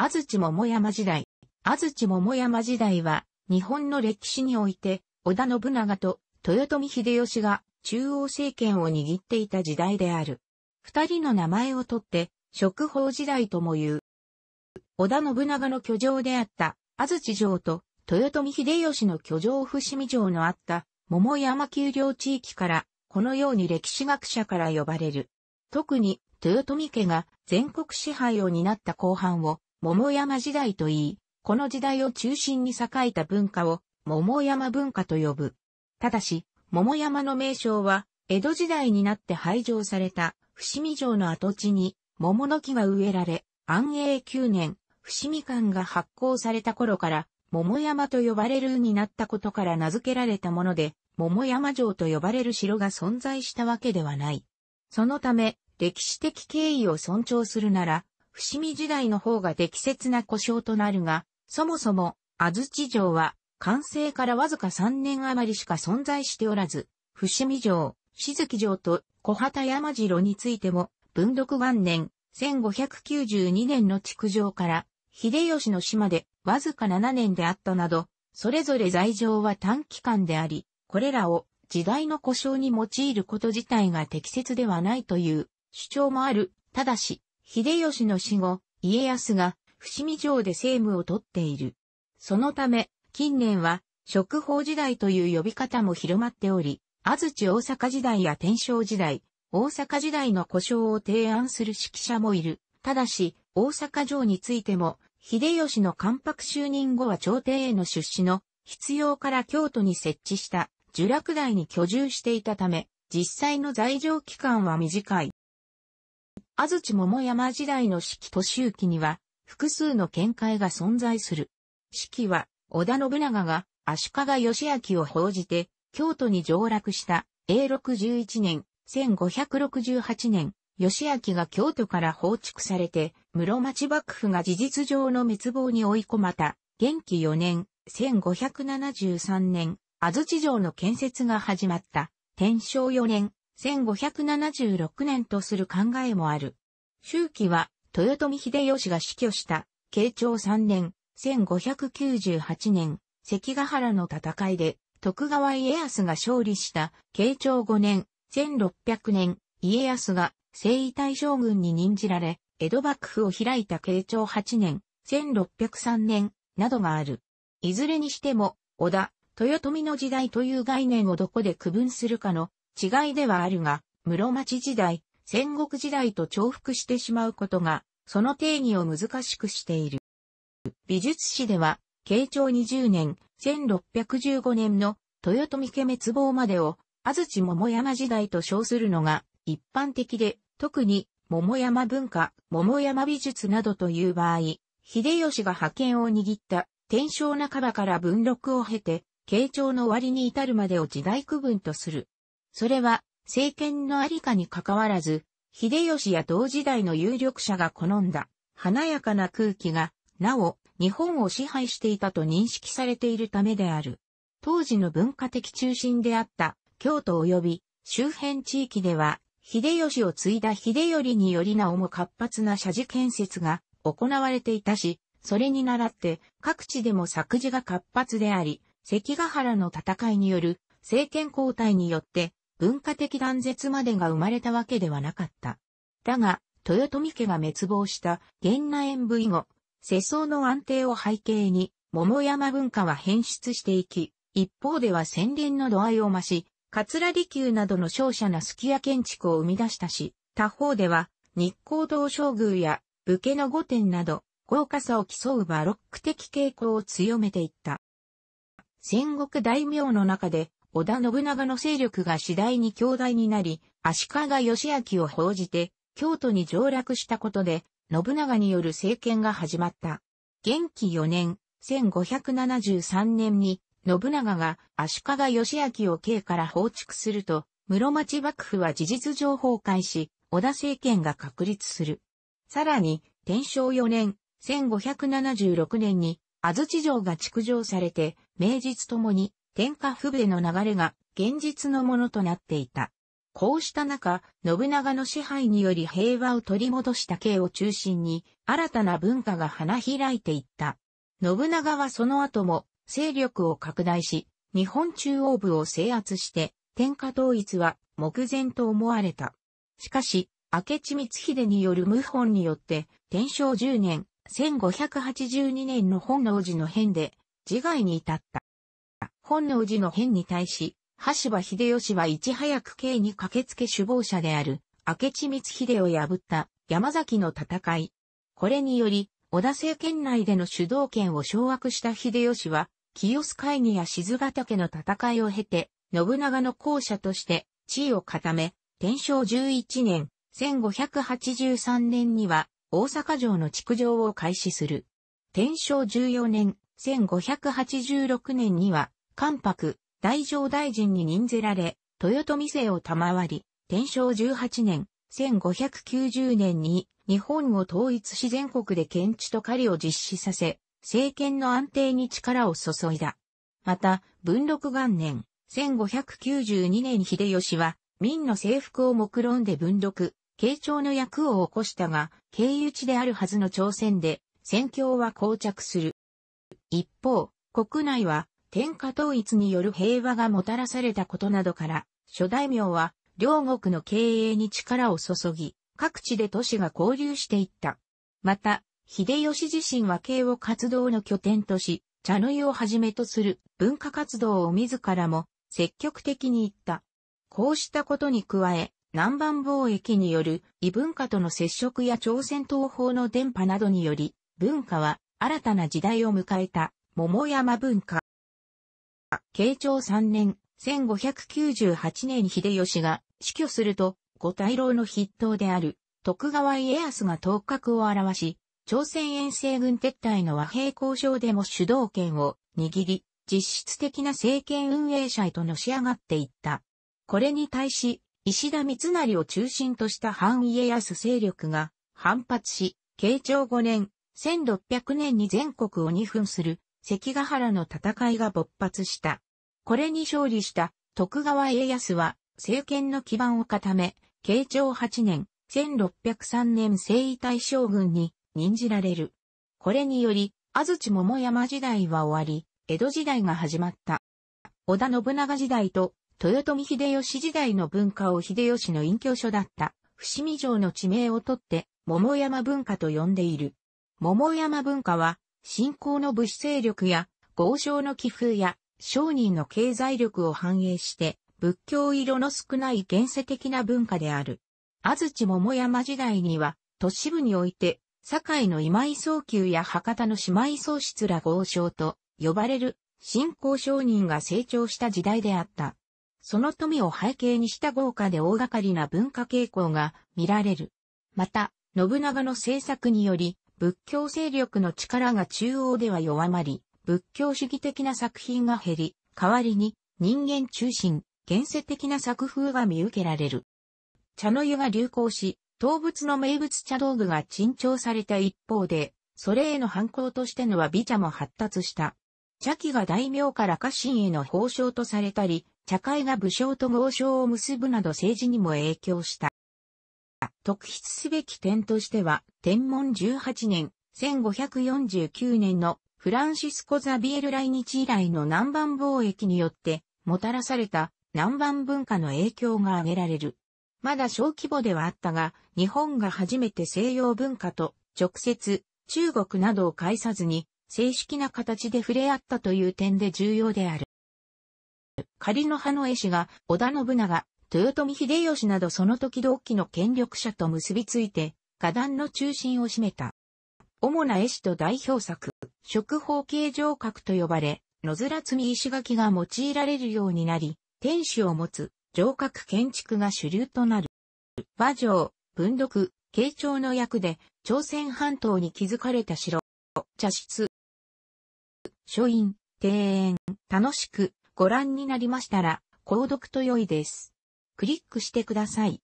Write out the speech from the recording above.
安土桃山時代。安土桃山時代は、日本の歴史において、織田信長と豊臣秀吉が中央政権を握っていた時代である。二人の名前をとって、食法時代とも言う。織田信長の居城であった安土城と豊臣秀吉の居城伏見城のあった桃山丘陵地域から、このように歴史学者から呼ばれる。特に、豊臣家が全国支配を担った後半を、桃山時代と言い、この時代を中心に栄えた文化を桃山文化と呼ぶ。ただし、桃山の名称は、江戸時代になって廃城された伏見城の跡地に桃の木が植えられ、安永9年、伏見館が発行された頃から、桃山と呼ばれるになったことから名付けられたもので、桃山城と呼ばれる城が存在したわけではない。そのため、歴史的経緯を尊重するなら、伏見時代の方が適切な故障となるが、そもそも、安土城は、完成からわずか3年余りしか存在しておらず、伏見城、静木城と小畑山城についても、文禄元年、1592年の築城から、秀吉の島でわずか7年であったなど、それぞれ罪状は短期間であり、これらを時代の故障に用いること自体が適切ではないという主張もある。ただし、秀吉の死後、家康が伏見城で政務をとっている。そのため、近年は、食法時代という呼び方も広まっており、安土大阪時代や天正時代、大阪時代の故障を提案する指揮者もいる。ただし、大阪城についても、秀吉の関白就任後は朝廷への出資の必要から京都に設置した、聚落台に居住していたため、実際の在場期間は短い。安土桃山時代の四季年行きには、複数の見解が存在する。四季は、織田信長が足利義明を報じて、京都に上洛した永禄11年、1568年、義明が京都から放逐されて、室町幕府が事実上の滅亡に追い込また、元気4年、1573年、安土城の建設が始まった、天正4年、1576年とする考えもある。周期は、豊臣秀吉が死去した、慶長3年、1598年、関ヶ原の戦いで、徳川家康が勝利した、慶長5年、1600年、家康が征夷大将軍に任じられ、江戸幕府を開いた慶長8年、1603年、などがある。いずれにしても、織田、豊臣の時代という概念をどこで区分するかの違いではあるが、室町時代、戦国時代と重複してしまうことが、その定義を難しくしている。美術史では、慶長20年、1615年の豊臣家滅亡までを、安土桃山時代と称するのが一般的で、特に桃山文化、桃山美術などという場合、秀吉が覇権を握った天正半ばから文禄を経て、慶長の終わりに至るまでを時代区分とする。それは政権のありかに関わらず、秀吉や同時代の有力者が好んだ華やかな空気が、なお日本を支配していたと認識されているためである。当時の文化的中心であった京都及び周辺地域では、秀吉を継いだ秀頼によりなおも活発な社寺建設が行われていたし、それに倣って各地でも作事が活発であり、関ヶ原の戦いによる政権交代によって文化的断絶までが生まれたわけではなかった。だが、豊臣家が滅亡した源内演武以後、世相の安定を背景に、桃山文化は変質していき、一方では洗練の度合いを増し、桂離宮などの勝者なすき家建築を生み出したし、他方では、日光道将宮や武家の御殿など、豪華さを競うバロック的傾向を強めていった。戦国大名の中で織田信長の勢力が次第に強大になり、足利義明を報じて、京都に上落したことで、信長による政権が始まった。元気4年、1573年に、信長が足利義明を京から放逐すると、室町幕府は事実上崩壊し、織田政権が確立する。さらに、天正4年、1576年に、安土城が築城されて、名実ともに天下不部の流れが現実のものとなっていた。こうした中、信長の支配により平和を取り戻した慶を中心に、新たな文化が花開いていった。信長はその後も、勢力を拡大し、日本中央部を制圧して、天下統一は目前と思われた。しかし、明智光秀による謀反によって、天正10年、1582年の本能寺の変で、自害に至った。本能寺の変に対し、橋場秀吉はいち早く刑に駆けつけ首謀者である、明智光秀を破った山崎の戦い。これにより、織田政権内での主導権を掌握した秀吉は、清須会議や静ヶ岳の戦いを経て、信長の後者として地位を固め、天正11年、1583年には大阪城の築城を開始する。天正14年、1586年には関白、大乗大臣に任ぜられ、豊臣姓を賜り、天正18年、1590年に日本を統一し全国で検知と狩りを実施させ、政権の安定に力を注いだ。また、文禄元年、1592年秀吉は、民の征服を目論んで文禄、慶長の役を起こしたが、経由地であるはずの朝鮮で、戦況は膠着する。一方、国内は天下統一による平和がもたらされたことなどから、諸大名は、両国の経営に力を注ぎ、各地で都市が交流していった。また、秀吉自身は慶を活動の拠点とし、茶の湯をはじめとする文化活動を自らも積極的に行った。こうしたことに加え、南蛮貿易による異文化との接触や朝鮮東方の伝播などにより、文化は新たな時代を迎えた桃山文化。慶長3年、1598年秀吉が死去すると、五大老の筆頭である徳川家康が頭角を表し、朝鮮遠征軍撤退の和平交渉でも主導権を握り、実質的な政権運営者へとのし上がっていった。これに対し、石田三成を中心とした反家康勢力が反発し、慶長5年、1600年に全国を二分する関ヶ原の戦いが勃発した。これに勝利した徳川家康は政権の基盤を固め、慶長8年、1603年征夷大将軍に任じられる。これにより、安土桃山時代は終わり、江戸時代が始まった。織田信長時代と豊臣秀吉時代の文化を秀吉の隠居所だった伏見城の地名をとって桃山文化と呼んでいる。桃山文化は信仰の武士勢力や、豪商の寄付や、商人の経済力を反映して、仏教色の少ない現世的な文化である。安土桃山時代には、都市部において、堺の今井宗久や博多の姉妹宗室ら豪商と呼ばれる信仰商人が成長した時代であった。その富を背景にした豪華で大掛かりな文化傾向が見られる。また、信長の政策により、仏教勢力の力が中央では弱まり、仏教主義的な作品が減り、代わりに人間中心、現世的な作風が見受けられる。茶の湯が流行し、動物の名物茶道具が珍重された一方で、それへの反抗としてのは美茶も発達した。茶器が大名から家臣への褒賞とされたり、茶会が武将と豪商を結ぶなど政治にも影響した。特筆すべき点としては、天文18年、1549年のフランシスコ・ザビエル来日以来の南蛮貿易によって、もたらされた南蛮文化の影響が挙げられる。まだ小規模ではあったが、日本が初めて西洋文化と直接中国などを介さずに正式な形で触れ合ったという点で重要である。仮の葉の絵師が織田信長、豊臣秀吉などその時同期の権力者と結びついて、画壇の中心を占めた。主な絵師と代表作、食方形状格と呼ばれ、野面積み石垣が用いられるようになり、天守を持つ、城郭建築が主流となる。和城、文禄、慶長の役で、朝鮮半島に築かれた城、茶室、書院、庭園、楽しくご覧になりましたら、購読と良いです。クリックしてください。